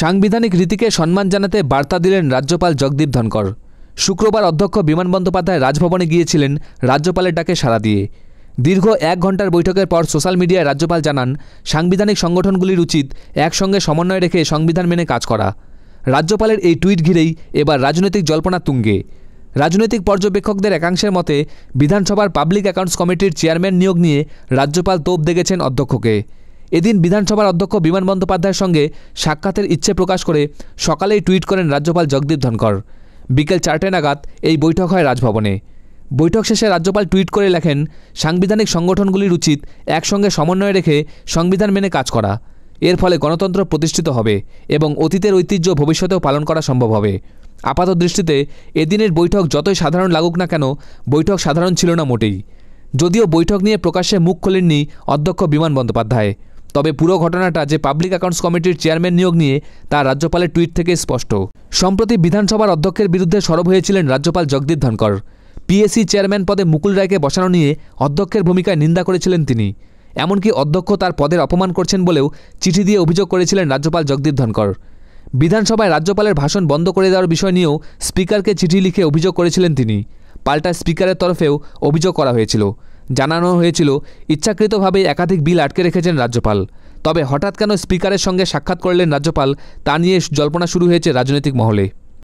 সাংবিধানিক রীতিকে সম্মান জানাতে বার্তা দিলেন রাজ্যপাল জগদীপ ধনকর শুক্রবার অধ্যক্ষ বিমান বন্দ্যোপাধ্যায় রাজভবনে গিয়েছিলেন রাজ্যপালের ডাকে সাড়া দিয়ে দীর্ঘ এক ঘন্টার বৈঠকের পর সোশ্যাল মিডিয়ায় রাজ্যপাল জানান সাংবিধানিক সংগঠনগুলির উচিত একসঙ্গে সমন্বয় রেখে সংবিধান মেনে কাজ করা রাজ্যপালের এই টুইট ঘিরেই এবার রাজনৈতিক জল্পনা তুঙ্গে রাজনৈতিক পর্যবেক্ষকদের একাংশের মতে বিধানসভার পাবলিক অ্যাকাউন্টস কমিটির চেয়ারম্যান নিয়োগ নিয়ে রাজ্যপাল তোপ দেখেছেন অধ্যক্ষকে এদিন বিধানসভার অধ্যক্ষ বিমান বন্দ্যোপাধ্যায়ের সঙ্গে সাক্ষাতের ইচ্ছে প্রকাশ করে সকালেই টুইট করেন রাজ্যপাল জগদীপ ধনকর বিকেল চারটে নাগাদ এই বৈঠক হয় রাজভবনে বৈঠক শেষে রাজ্যপাল টুইট করে লেখেন সাংবিধানিক সংগঠনগুলির উচিত একসঙ্গে সমন্বয় রেখে সংবিধান মেনে কাজ করা এর ফলে গণতন্ত্র প্রতিষ্ঠিত হবে এবং অতীতের ঐতিহ্য ভবিষ্যতেও পালন করা সম্ভব হবে আপাত দৃষ্টিতে এদিনের বৈঠক যতই সাধারণ লাগুক না কেন বৈঠক সাধারণ ছিল না মোটেই যদিও বৈঠক নিয়ে প্রকাশ্যে মুখ খোলেননি অধ্যক্ষ বিমান বন্দ্যোপাধ্যায় তবে পুরো ঘটনাটা যে পাবলিক অ্যাকাউন্টস কমিটির চেয়ারম্যান নিয়োগ নিয়ে তা রাজ্যপালের টুইট থেকে স্পষ্ট সম্প্রতি বিধানসভার অধ্যক্ষের বিরুদ্ধে সরব হয়েছিলেন রাজ্যপাল জগদীপ ধনকর পিএসসি চেয়ারম্যান পদে মুকুল রায়কে বসানো নিয়ে অধ্যক্ষের ভূমিকায় নিন্দা করেছিলেন তিনি এমনকি অধ্যক্ষ তার পদের অপমান করছেন বলেও চিঠি দিয়ে অভিযোগ করেছিলেন রাজ্যপাল জগদীপ ধনকর বিধানসভায় রাজ্যপালের ভাষণ বন্ধ করে দেওয়ার বিষয় নিয়েও স্পিকারকে চিঠি লিখে অভিযোগ করেছিলেন তিনি পাল্টা স্পিকারের তরফেও অভিযোগ করা হয়েছিল জানানো হয়েছিল ইচ্ছাকৃতভাবে একাধিক বিল আটকে রেখেছেন রাজ্যপাল তবে হঠাৎ কেন স্পিকারের সঙ্গে সাক্ষাৎ করলেন রাজ্যপাল তা নিয়ে জল্পনা শুরু হয়েছে রাজনৈতিক মহলে